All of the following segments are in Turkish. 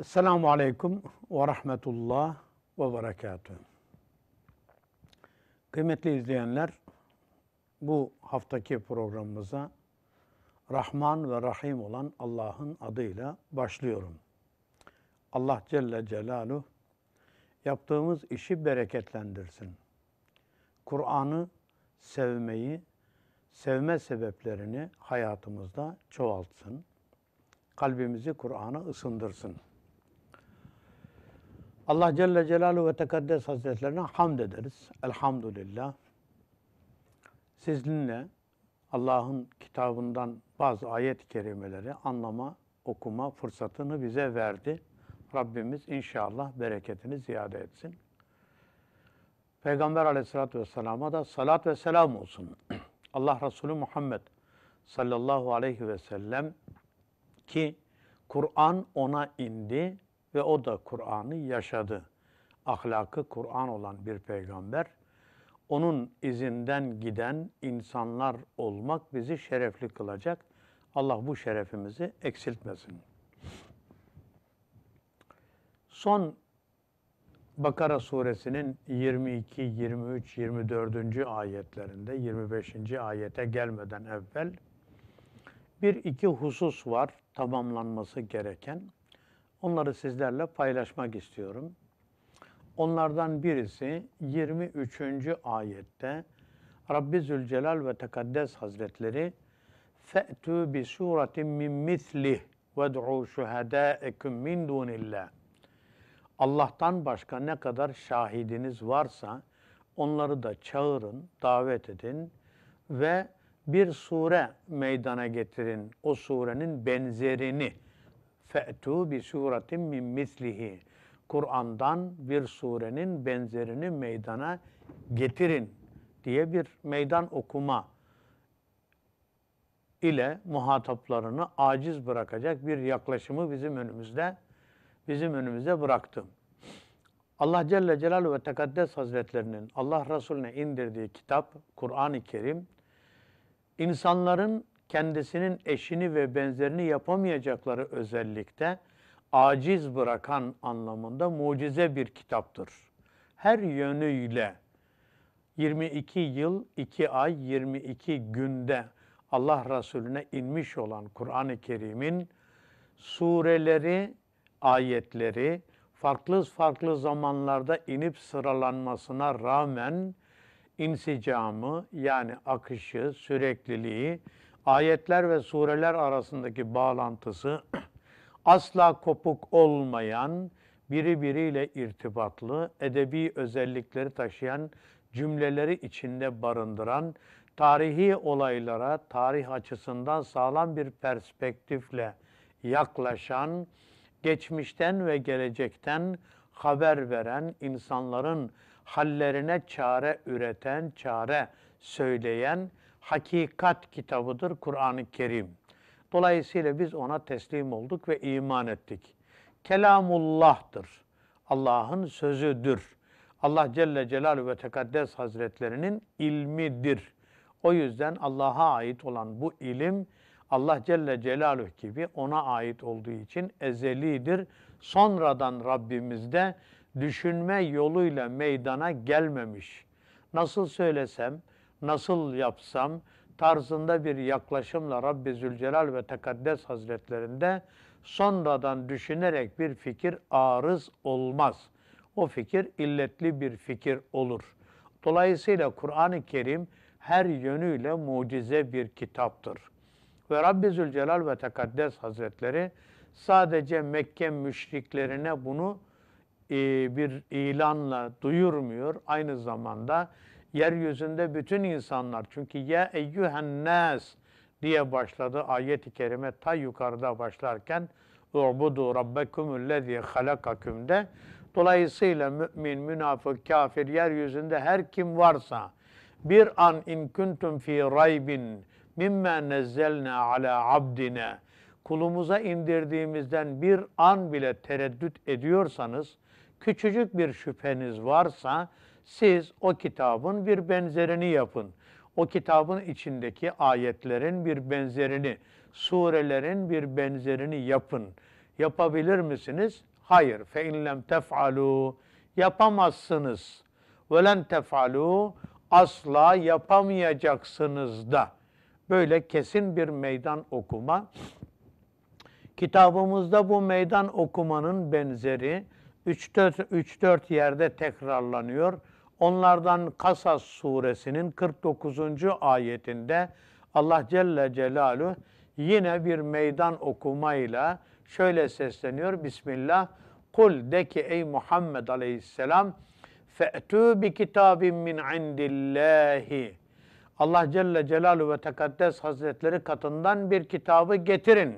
Esselamu Aleyküm ve Rahmetullah ve Berekatuhu. Kıymetli izleyenler, bu haftaki programımıza Rahman ve Rahim olan Allah'ın adıyla başlıyorum. Allah Celle Celaluhu yaptığımız işi bereketlendirsin. Kur'an'ı sevmeyi, sevme sebeplerini hayatımızda çoğaltsın. Kalbimizi Kur'an'a ısındırsın. Allah Celle Celaluhu ve Tekaddes Hazretlerine hamd ederiz. Elhamdülillah. Sizinle Allah'ın kitabından bazı ayet-i kerimeleri anlama, okuma fırsatını bize verdi. Rabbimiz inşallah bereketini ziyade etsin. Peygamber aleyhissalatü vesselama da salat ve selam olsun. Allah Resulü Muhammed sallallahu aleyhi ve sellem ki Kur'an ona indi ve o da Kur'an'ı yaşadı. Ahlakı Kur'an olan bir peygamber, onun izinden giden insanlar olmak bizi şerefli kılacak. Allah bu şerefimizi eksiltmesin. Son Bakara suresinin 22, 23, 24. ayetlerinde 25. ayete gelmeden evvel bir iki husus var tamamlanması gereken. Onları sizlerle paylaşmak istiyorum. Onlardan birisi 23. ayette Rabbi Zülcelal ve Tekaddes Hazretleri fe'tu bi suratin min mislih ve du'u şuhadâeküm min dunillah. Allah'tan başka ne kadar şahidiniz varsa onları da çağırın, davet edin ve bir sure meydana getirin. O surenin benzerini fe'tu bi suretin min mislihi. Kur'an'dan bir surenin benzerini meydana getirin diye bir meydan okuma ile muhataplarını aciz bırakacak bir yaklaşımı bizim önümüzde bizim önümüze bıraktım. Allah Celle Celal ve Tekaddes Hazretlerinin Allah Resulüne indirdiği kitap Kur'an-ı Kerim insanların kendisinin eşini ve benzerini yapamayacakları özellikte aciz bırakan anlamında mucize bir kitaptır. Her yönüyle 22 yıl, 2 ay, 22 günde Allah Resulüne inmiş olan Kur'an-ı Kerim'in sureleri, ayetleri farklı farklı zamanlarda inip sıralanmasına rağmen insicamı yani akışı, sürekliliği ayetler ve sureler arasındaki bağlantısı asla kopuk olmayan, biri biriyle irtibatlı, edebi özellikleri taşıyan cümleleri içinde barındıran, tarihi olaylara tarih açısından sağlam bir perspektifle yaklaşan, geçmişten ve gelecekten haber veren, insanların hallerine çare üreten, çare söyleyen, hakikat kitabıdır Kur'an-ı Kerim. Dolayısıyla biz ona teslim olduk ve iman ettik. Kelamullah'tır. Allah'ın sözüdür. Allah Celle Celaluhu ve Tekaddes Hazretlerinin ilmidir. O yüzden Allah'a ait olan bu ilim Allah Celle Celaluhu gibi ona ait olduğu için ezelidir. Sonradan Rabbimizde düşünme yoluyla meydana gelmemiş. Nasıl söylesem, nasıl yapsam tarzında bir yaklaşımla Rabbi Zülcelal ve Tekaddes Hazretlerinde sonradan düşünerek bir fikir arız olmaz. O fikir illetli bir fikir olur. Dolayısıyla Kur'an-ı Kerim her yönüyle mucize bir kitaptır. Ve Rabbi Zülcelal ve Tekaddes Hazretleri sadece Mekke müşriklerine bunu e, bir ilanla duyurmuyor. Aynı zamanda yeryüzünde bütün insanlar çünkü ya eyyühen nas diye başladı ayet-i kerime ta yukarıda başlarken u'budu rabbekumullezî halakaküm de dolayısıyla mümin, münafık, kafir yeryüzünde her kim varsa bir an in kuntum fi raybin mimma nezzelna ala abdine kulumuza indirdiğimizden bir an bile tereddüt ediyorsanız küçücük bir şüpheniz varsa siz o kitabın bir benzerini yapın. O kitabın içindeki ayetlerin bir benzerini, surelerin bir benzerini yapın. Yapabilir misiniz? Hayır. Fe in lem tef'alu yapamazsınız. Ve len tef'alu asla yapamayacaksınız da. Böyle kesin bir meydan okuma. Kitabımızda bu meydan okumanın benzeri 3-4 yerde tekrarlanıyor. Onlardan Kasas suresinin 49. ayetinde Allah Celle Celaluhu yine bir meydan okumayla şöyle sesleniyor. Bismillah. Kul de ki ey Muhammed aleyhisselam fe'tû bi kitabim min indillahi. Allah Celle Celaluhu ve Tekaddes Hazretleri katından bir kitabı getirin.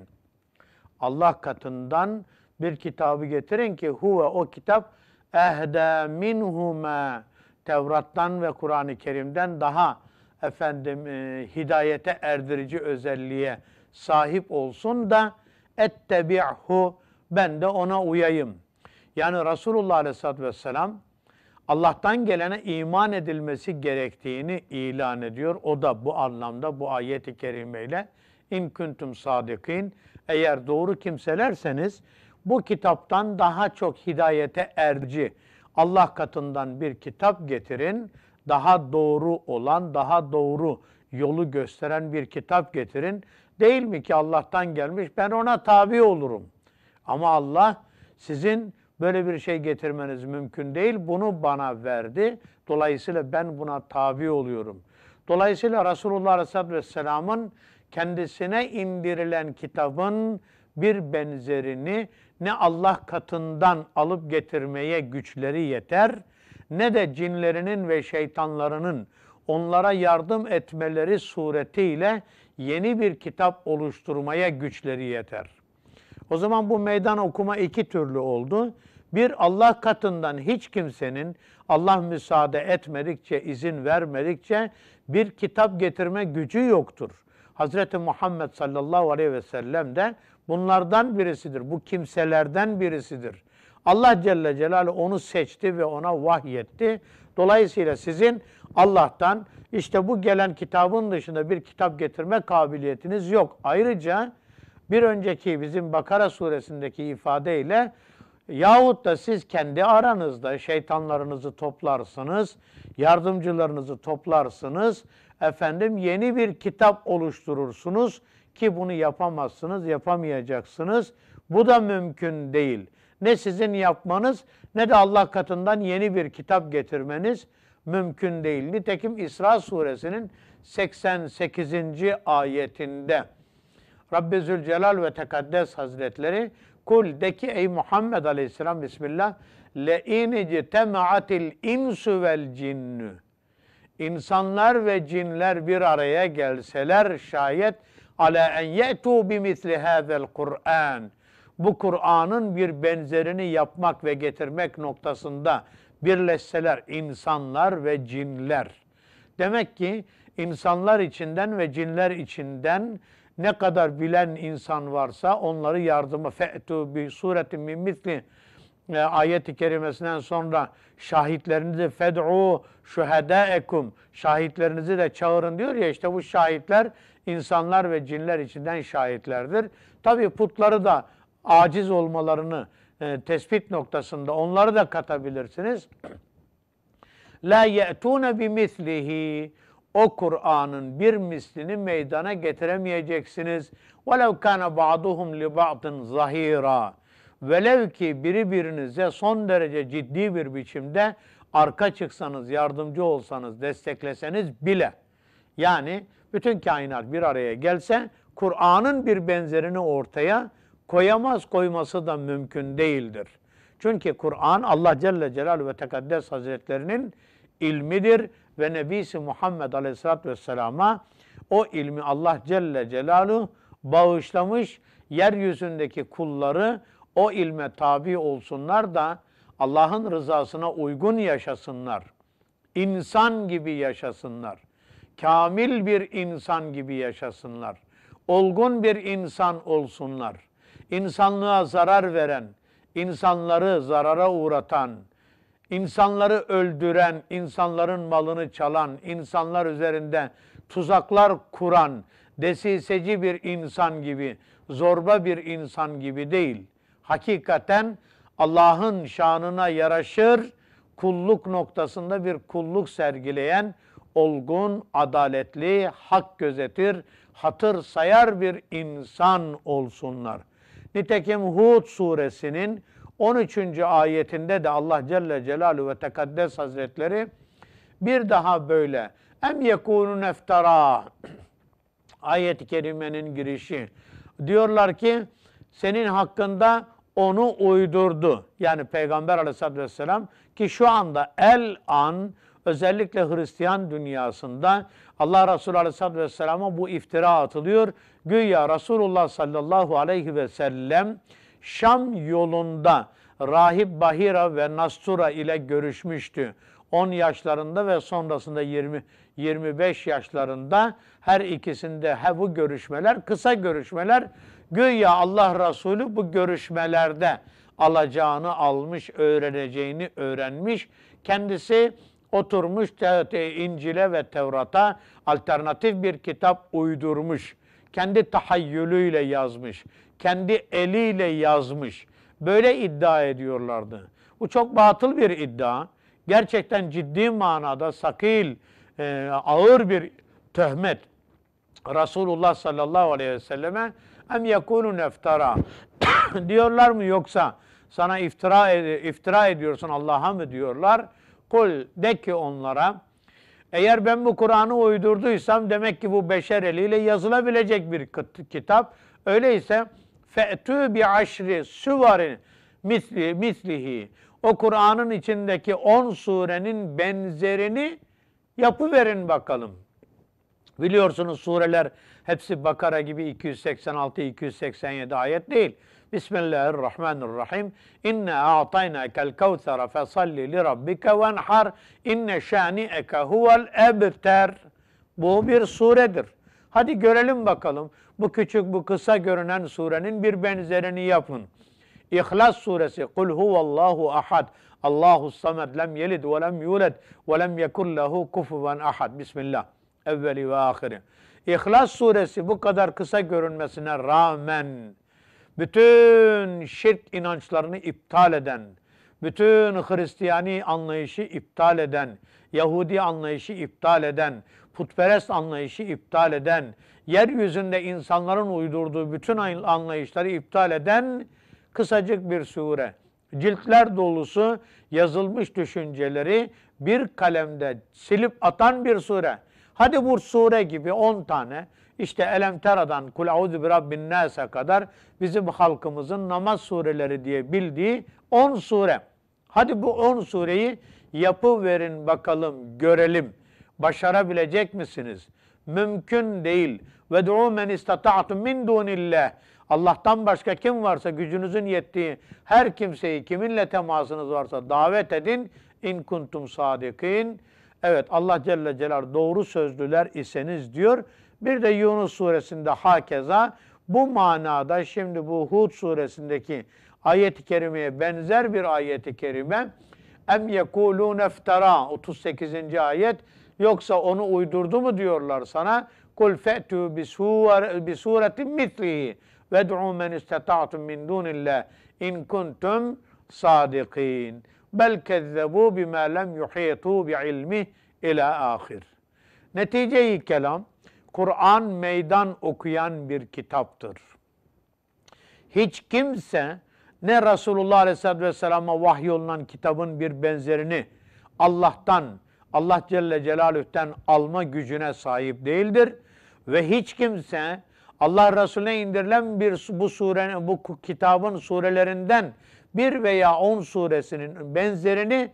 Allah katından bir kitabı getirin ki huve o kitap ehde minhuma Tevrat'tan ve Kur'an-ı Kerim'den daha efendim e, hidayete erdirici özelliğe sahip olsun da ettebi'hu ben de ona uyayım. Yani Resulullah Aleyhisselatü Vesselam Allah'tan gelene iman edilmesi gerektiğini ilan ediyor. O da bu anlamda bu ayeti kerimeyle in kuntum sadikin eğer doğru kimselerseniz bu kitaptan daha çok hidayete erci Allah katından bir kitap getirin, daha doğru olan, daha doğru yolu gösteren bir kitap getirin. Değil mi ki Allah'tan gelmiş ben ona tabi olurum. Ama Allah sizin böyle bir şey getirmeniz mümkün değil. Bunu bana verdi. Dolayısıyla ben buna tabi oluyorum. Dolayısıyla Resulullah Aleyhisselatü Vesselam'ın kendisine indirilen kitabın bir benzerini ne Allah katından alıp getirmeye güçleri yeter ne de cinlerinin ve şeytanlarının onlara yardım etmeleri suretiyle yeni bir kitap oluşturmaya güçleri yeter. O zaman bu meydan okuma iki türlü oldu. Bir Allah katından hiç kimsenin Allah müsaade etmedikçe, izin vermedikçe bir kitap getirme gücü yoktur. Hazreti Muhammed sallallahu aleyhi ve sellem de Bunlardan birisidir. Bu kimselerden birisidir. Allah Celle Celal onu seçti ve ona vahyetti. Dolayısıyla sizin Allah'tan işte bu gelen kitabın dışında bir kitap getirme kabiliyetiniz yok. Ayrıca bir önceki bizim Bakara suresindeki ifadeyle yahut da siz kendi aranızda şeytanlarınızı toplarsınız, yardımcılarınızı toplarsınız efendim yeni bir kitap oluşturursunuz ki bunu yapamazsınız, yapamayacaksınız. Bu da mümkün değil. Ne sizin yapmanız ne de Allah katından yeni bir kitap getirmeniz mümkün değil. Nitekim İsra suresinin 88. ayetinde Rabbi Zülcelal ve Tekaddes Hazretleri kul de ki ey Muhammed Aleyhisselam Bismillah le in ctemaatil insu vel cinnu İnsanlar ve cinler bir araya gelseler şayet ala en ye'tu bimisli hazel Kur'an. Bu Kur'an'ın bir benzerini yapmak ve getirmek noktasında birleşseler insanlar ve cinler. Demek ki insanlar içinden ve cinler içinden ne kadar bilen insan varsa onları yardıma fe'tu bi suretin min misli e, ayet-i kerimesinden sonra şahitlerinizi fed'u şuhedâekum şahitlerinizi de çağırın diyor ya işte bu şahitler insanlar ve cinler içinden şahitlerdir. Tabi putları da aciz olmalarını e, tespit noktasında onları da katabilirsiniz. La ye'tune bi mislihi o Kur'an'ın bir mislini meydana getiremeyeceksiniz. Velev kana ba'duhum li ba'din zahira Velev ki biri birinize son derece ciddi bir biçimde arka çıksanız, yardımcı olsanız, destekleseniz bile. Yani bütün kainat bir araya gelse Kur'an'ın bir benzerini ortaya koyamaz koyması da mümkün değildir. Çünkü Kur'an Allah Celle Celal ve Tekaddes Hazretlerinin ilmidir ve Nebisi Muhammed Aleyhisselatü Vesselam'a o ilmi Allah Celle Celaluhu bağışlamış, yeryüzündeki kulları o ilme tabi olsunlar da Allah'ın rızasına uygun yaşasınlar. İnsan gibi yaşasınlar. Kamil bir insan gibi yaşasınlar. Olgun bir insan olsunlar. İnsanlığa zarar veren, insanları zarara uğratan, insanları öldüren, insanların malını çalan, insanlar üzerinde tuzaklar kuran, desiseci bir insan gibi, zorba bir insan gibi değil.'' hakikaten Allah'ın şanına yaraşır kulluk noktasında bir kulluk sergileyen olgun, adaletli, hak gözetir, hatır sayar bir insan olsunlar. Nitekim Hud suresinin 13. ayetinde de Allah Celle Celaluhu ve Tekaddes Hazretleri bir daha böyle em yekunun eftara ayet-i kerimenin girişi diyorlar ki senin hakkında onu uydurdu. Yani Peygamber aleyhissalatü vesselam ki şu anda el an özellikle Hristiyan dünyasında Allah Resulü aleyhissalatü vesselama bu iftira atılıyor. Güya Resulullah sallallahu aleyhi ve sellem Şam yolunda Rahip Bahira ve Nastura ile görüşmüştü. 10 yaşlarında ve sonrasında 20 25 yaşlarında her ikisinde he bu görüşmeler kısa görüşmeler Güya Allah Resulü bu görüşmelerde alacağını almış, öğreneceğini öğrenmiş. Kendisi oturmuş İncil'e ve Tevrat'a alternatif bir kitap uydurmuş. Kendi tahayyülüyle yazmış. Kendi eliyle yazmış. Böyle iddia ediyorlardı. Bu çok batıl bir iddia. Gerçekten ciddi manada sakil, e, ağır bir töhmet. Resulullah sallallahu aleyhi ve selleme Em yekunun iftara diyorlar mı yoksa sana iftira, e, iftira ediyorsun Allah'a mı diyorlar? Kul de ki onlara eğer ben bu Kur'an'ı uydurduysam demek ki bu beşer eliyle yazılabilecek bir kitap. Öyleyse fe'tü bi aşri süvarin misli, mislihi. O Kur'an'ın içindeki on surenin benzerini yapıverin bakalım.'' Biliyorsunuz sureler hepsi Bakara gibi 286-287 ayet değil. Bismillahirrahmanirrahim. İnne a'taynakel kevsere fesalli li rabbike venhar. İnne şani'eke huvel ebter. Bu bir suredir. Hadi görelim bakalım. Bu küçük, bu kısa görünen surenin bir benzerini yapın. İhlas suresi. Kul huvallahu ahad. Allahu samed lem yelid ve lem yuled ve lem yekun lehu kufuven ahad. Bismillah evveli ve ahiri. İhlas suresi bu kadar kısa görünmesine rağmen bütün şirk inançlarını iptal eden, bütün Hristiyani anlayışı iptal eden, Yahudi anlayışı iptal eden, putperest anlayışı iptal eden, yeryüzünde insanların uydurduğu bütün anlayışları iptal eden kısacık bir sure. Ciltler dolusu yazılmış düşünceleri bir kalemde silip atan bir sure. Hadi bu sure gibi 10 tane işte Elemtera'dan Kul Auzu bi Rabbin Nas'a kadar bizim halkımızın namaz sureleri diye bildiği 10 sure. Hadi bu 10 sureyi yapı verin bakalım görelim. Başarabilecek misiniz? Mümkün değil. Ve du'u men istata'tum min dunillah. Allah'tan başka kim varsa gücünüzün yettiği her kimseyi kiminle temasınız varsa davet edin. İn kuntum sadikin Evet Allah Celle Celal doğru sözlüler iseniz diyor. Bir de Yunus suresinde hakeza bu manada şimdi bu Hud suresindeki ayet-i kerimeye benzer bir ayet-i kerime em yekulun eftara 38. ayet yoksa onu uydurdu mu diyorlar sana kul fe'tu bi suretin mitlihi ve du'u men istata'tum min dunillah in kuntum sadikin belkezzebu bima lem yuhitu bi ilmi ila ahir. netice kelam Kur'an meydan okuyan bir kitaptır. Hiç kimse ne Resulullah Aleyhisselatü Vesselam'a vahyolunan kitabın bir benzerini Allah'tan, Allah Celle Celaluh'ten alma gücüne sahip değildir. Ve hiç kimse Allah Resulüne indirilen bir bu surenin, bu kitabın surelerinden bir veya on suresinin benzerini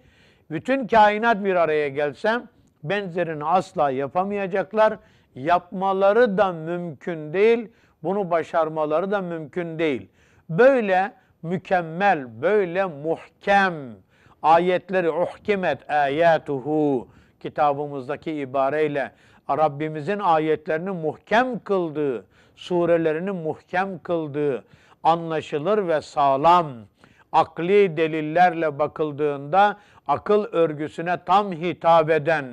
bütün kainat bir araya gelsem benzerini asla yapamayacaklar. Yapmaları da mümkün değil. Bunu başarmaları da mümkün değil. Böyle mükemmel, böyle muhkem ayetleri uhkimet ayatuhu kitabımızdaki ibareyle Rabbimizin ayetlerini muhkem kıldığı, surelerini muhkem kıldığı anlaşılır ve sağlam akli delillerle bakıldığında akıl örgüsüne tam hitap eden,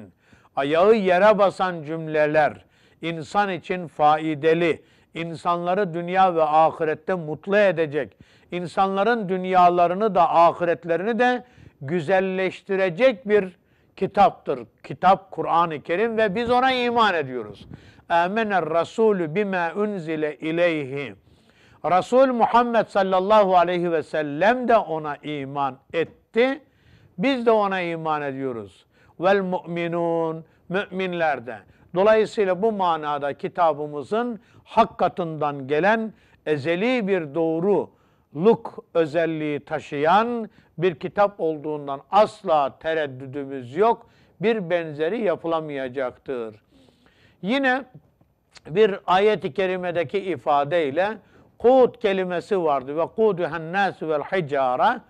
ayağı yere basan cümleler insan için faideli, insanları dünya ve ahirette mutlu edecek, insanların dünyalarını da ahiretlerini de güzelleştirecek bir kitaptır. Kitap Kur'an-ı Kerim ve biz ona iman ediyoruz. Âmener Rasulü bime unzile ileyhi. Resul Muhammed sallallahu aleyhi ve sellem de ona iman etti. Biz de ona iman ediyoruz. Vel mu'minun müminlerde. Dolayısıyla bu manada kitabımızın hakkatından gelen ezeli bir doğruluk özelliği taşıyan bir kitap olduğundan asla tereddüdümüz yok. Bir benzeri yapılamayacaktır. Yine bir ayet-i kerimedeki ifadeyle Kud kelimesi vardı. Ve kuduhen nasu vel hicara.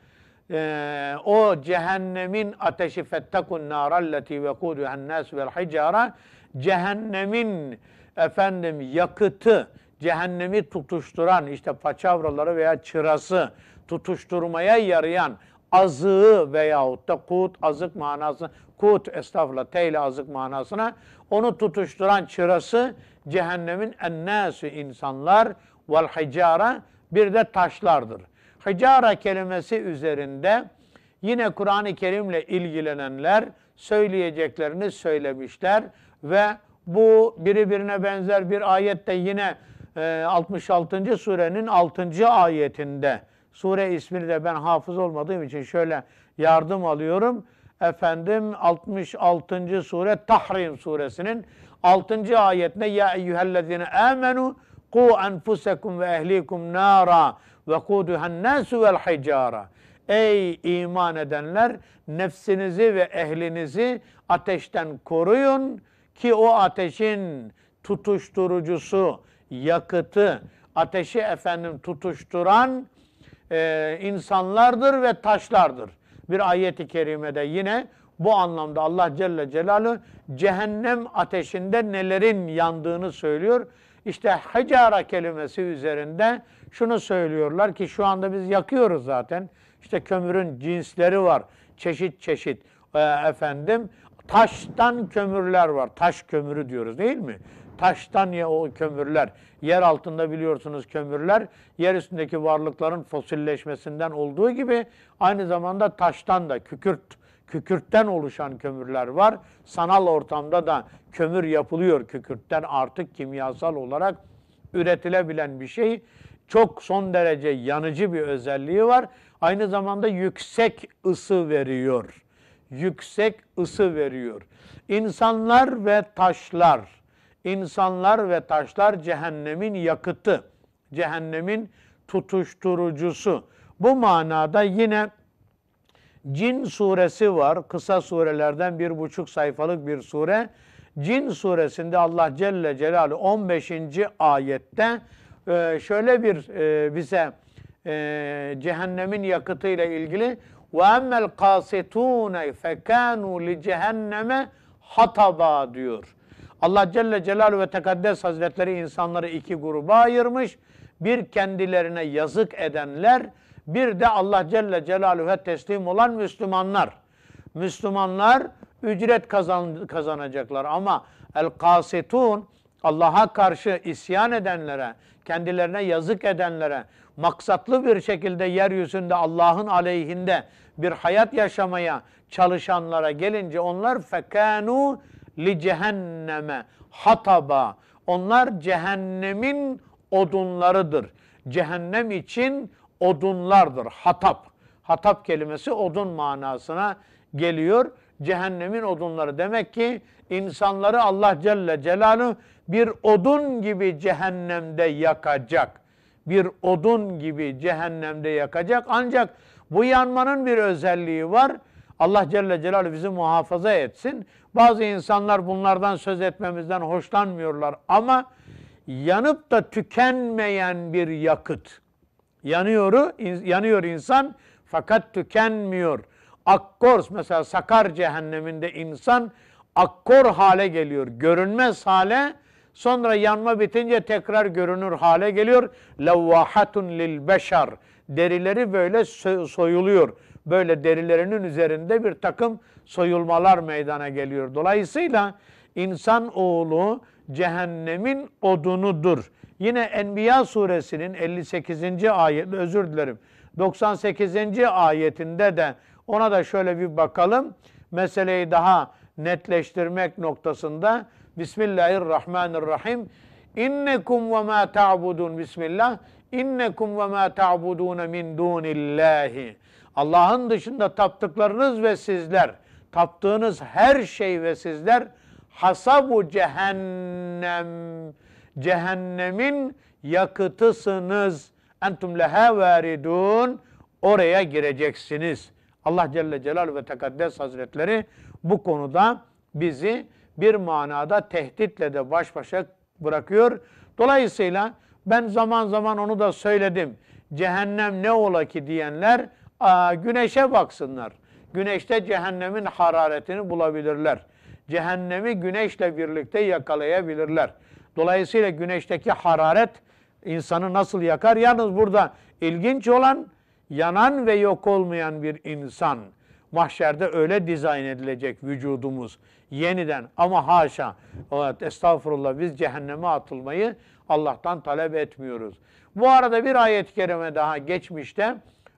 Ee, o cehennemin ateşi nara, naralleti ve kuduhen nasu vel hicara. Cehennemin efendim yakıtı, cehennemi tutuşturan işte paçavraları veya çırası tutuşturmaya yarayan azığı veyahut da kut azık manasına kut estağfurullah teyle azık manasına onu tutuşturan çırası cehennemin ennâsü insanlar vel hicara bir de taşlardır. Hicara kelimesi üzerinde yine Kur'an-ı Kerim'le ilgilenenler söyleyeceklerini söylemişler ve bu birbirine benzer bir ayette yine 66. E, surenin 6. ayetinde sure ismini de ben hafız olmadığım için şöyle yardım alıyorum. Efendim 66. sure Tahrim suresinin 6. ayetinde ya eyyühellezine amenu قو أنفسكم ve ehlikum nara ve kuduhan nasu vel hicara. Ey iman edenler nefsinizi ve ehlinizi ateşten koruyun ki o ateşin tutuşturucusu, yakıtı, ateşi efendim tutuşturan e, insanlardır ve taşlardır. Bir ayeti kerimede yine bu anlamda Allah Celle Celaluhu cehennem ateşinde nelerin yandığını söylüyor. İşte hicara kelimesi üzerinde şunu söylüyorlar ki şu anda biz yakıyoruz zaten. İşte kömürün cinsleri var. Çeşit çeşit e, efendim taştan kömürler var. Taş kömürü diyoruz değil mi? Taştan ya o kömürler. Yer altında biliyorsunuz kömürler yer üstündeki varlıkların fosilleşmesinden olduğu gibi aynı zamanda taştan da kükürt kükürtten oluşan kömürler var. Sanal ortamda da kömür yapılıyor kükürtten artık kimyasal olarak üretilebilen bir şey. Çok son derece yanıcı bir özelliği var. Aynı zamanda yüksek ısı veriyor. Yüksek ısı veriyor. İnsanlar ve taşlar, insanlar ve taşlar cehennemin yakıtı, cehennemin tutuşturucusu. Bu manada yine Cin suresi var. Kısa surelerden bir buçuk sayfalık bir sure. Cin suresinde Allah Celle Celaluhu 15. ayette e, şöyle bir e, bize e, cehennemin yakıtı ile ilgili ve emmel kasitune fekanu cehenneme hataba diyor. Allah Celle Celaluhu ve Tekaddes Hazretleri insanları iki gruba ayırmış. Bir kendilerine yazık edenler, bir de Allah Celle Celaluhu'ya teslim olan Müslümanlar. Müslümanlar ücret kazan, kazanacaklar ama el kasitun Allah'a karşı isyan edenlere, kendilerine yazık edenlere, maksatlı bir şekilde yeryüzünde Allah'ın aleyhinde bir hayat yaşamaya çalışanlara gelince onlar fekanu li cehenneme hataba. Onlar cehennemin odunlarıdır. Cehennem için odunlardır. Hatap. Hatap kelimesi odun manasına geliyor. Cehennemin odunları. Demek ki insanları Allah Celle Celaluhu bir odun gibi cehennemde yakacak. Bir odun gibi cehennemde yakacak. Ancak bu yanmanın bir özelliği var. Allah Celle Celaluhu bizi muhafaza etsin. Bazı insanlar bunlardan söz etmemizden hoşlanmıyorlar ama yanıp da tükenmeyen bir yakıt. Yanıyor, yanıyor insan fakat tükenmiyor. Akkor mesela Sakar cehenneminde insan akkor hale geliyor. Görünmez hale sonra yanma bitince tekrar görünür hale geliyor. Levvahatun lil beşar Derileri böyle soyuluyor. Böyle derilerinin üzerinde bir takım soyulmalar meydana geliyor. Dolayısıyla insan oğlu cehennemin odunudur. Yine Enbiya suresinin 58. ayet, özür dilerim, 98. ayetinde de ona da şöyle bir bakalım. Meseleyi daha netleştirmek noktasında Bismillahirrahmanirrahim. İnnekum ve ma ta'budun Bismillah. İnnekum ve ma ta'budun min dunillahi. Allah'ın dışında taptıklarınız ve sizler, taptığınız her şey ve sizler hasabu cehennem cehennemin yakıtısınız. Entum leha varidun. Oraya gireceksiniz. Allah Celle Celal ve Tekaddes Hazretleri bu konuda bizi bir manada tehditle de baş başa bırakıyor. Dolayısıyla ben zaman zaman onu da söyledim. Cehennem ne ola ki diyenler aa, güneşe baksınlar. Güneşte cehennemin hararetini bulabilirler. Cehennemi güneşle birlikte yakalayabilirler. Dolayısıyla güneşteki hararet insanı nasıl yakar? Yalnız burada ilginç olan yanan ve yok olmayan bir insan. Mahşerde öyle dizayn edilecek vücudumuz yeniden ama haşa evet, estağfurullah biz cehenneme atılmayı Allah'tan talep etmiyoruz. Bu arada bir ayet-i kerime daha geçmişte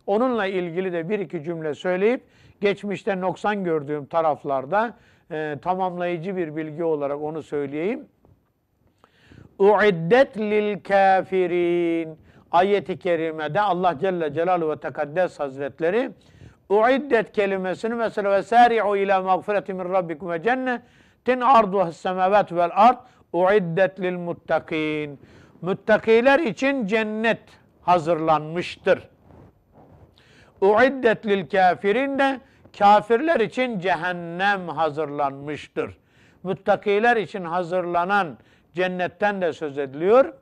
onunla ilgili de bir iki cümle söyleyip geçmişte noksan gördüğüm taraflarda e, tamamlayıcı bir bilgi olarak onu söyleyeyim uiddet lil kafirin. Ayet-i kerimede Allah Celle Celaluhu ve Tekaddes Hazretleri uiddet kelimesini mesela ve sari'u ila mağfireti min rabbikum ve cennetin arduha semavat vel ard uiddet lil muttakin. Muttakiler için cennet hazırlanmıştır. Uiddet lil kafirin de kafirler için cehennem hazırlanmıştır. Muttakiler için hazırlanan Cennetten de söz ediliyor.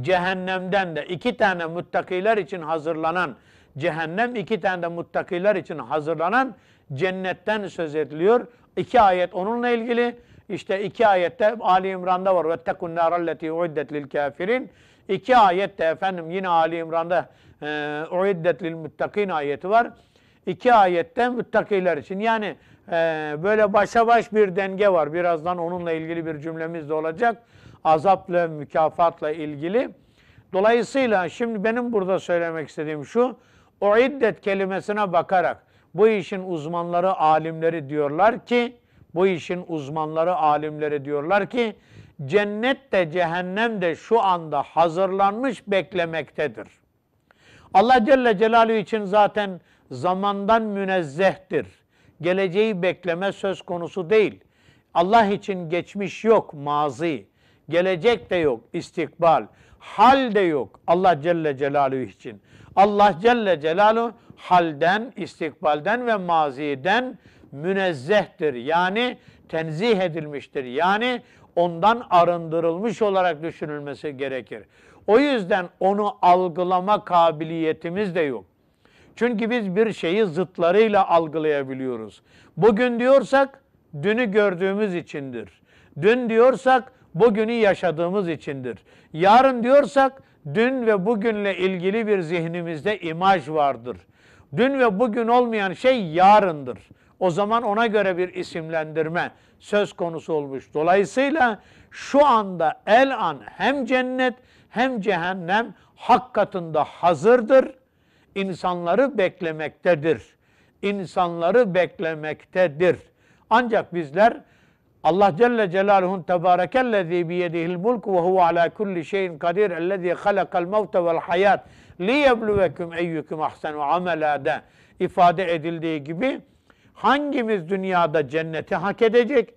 Cehennemden de iki tane muttakiler için hazırlanan cehennem, iki tane de muttakiler için hazırlanan cennetten söz ediliyor. İki ayet onunla ilgili. İşte iki ayette Ali İmran'da var. وَاتَّقُنْ نَارَ الَّتِي اُعِدَّتْ لِلْكَافِرِينَ İki ayette efendim yine Ali İmran'da اُعِدَّتْ e, لِلْمُتَّقِينَ ayeti var. İki ayette müttakiler için. Yani ee, böyle başa baş bir denge var. Birazdan onunla ilgili bir cümlemiz de olacak. Azapla, mükafatla ilgili. Dolayısıyla şimdi benim burada söylemek istediğim şu. O iddet kelimesine bakarak bu işin uzmanları, alimleri diyorlar ki, bu işin uzmanları, alimleri diyorlar ki, cennet de cehennem de şu anda hazırlanmış beklemektedir. Allah Celle Celaluhu için zaten zamandan münezzehtir geleceği bekleme söz konusu değil. Allah için geçmiş yok, mazi. Gelecek de yok, istikbal. Hal de yok Allah Celle Celaluhu için. Allah Celle Celaluhu halden, istikbalden ve maziden münezzehtir. Yani tenzih edilmiştir. Yani ondan arındırılmış olarak düşünülmesi gerekir. O yüzden onu algılama kabiliyetimiz de yok. Çünkü biz bir şeyi zıtlarıyla algılayabiliyoruz. Bugün diyorsak dünü gördüğümüz içindir. Dün diyorsak bugünü yaşadığımız içindir. Yarın diyorsak dün ve bugünle ilgili bir zihnimizde imaj vardır. Dün ve bugün olmayan şey yarındır. O zaman ona göre bir isimlendirme söz konusu olmuş. Dolayısıyla şu anda el an hem cennet hem cehennem hak katında hazırdır insanları beklemektedir. İnsanları beklemektedir. Ancak bizler Allah Celle Celaluhu'nun tebarekellezi biyedihil mulk ve huve ala kulli şeyin kadir ellezî halakal mevte vel hayat liyebluvekum eyyüküm ahsenu amelâde ifade edildiği gibi hangimiz dünyada cenneti hak edecek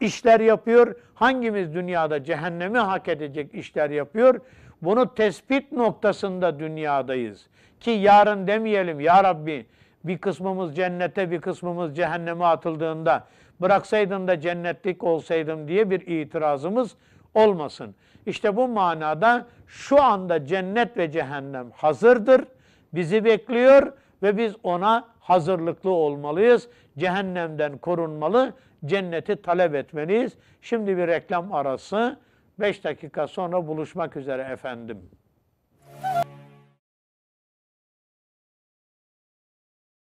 işler yapıyor, hangimiz dünyada cehennemi hak edecek işler yapıyor. Bunu tespit noktasında dünyadayız. Ki yarın demeyelim ya Rabbi bir kısmımız cennete bir kısmımız cehenneme atıldığında bıraksaydın da cennetlik olsaydım diye bir itirazımız olmasın. İşte bu manada şu anda cennet ve cehennem hazırdır, bizi bekliyor ve biz ona hazırlıklı olmalıyız. Cehennemden korunmalı, cenneti talep etmeliyiz. Şimdi bir reklam arası, 5 dakika sonra buluşmak üzere efendim.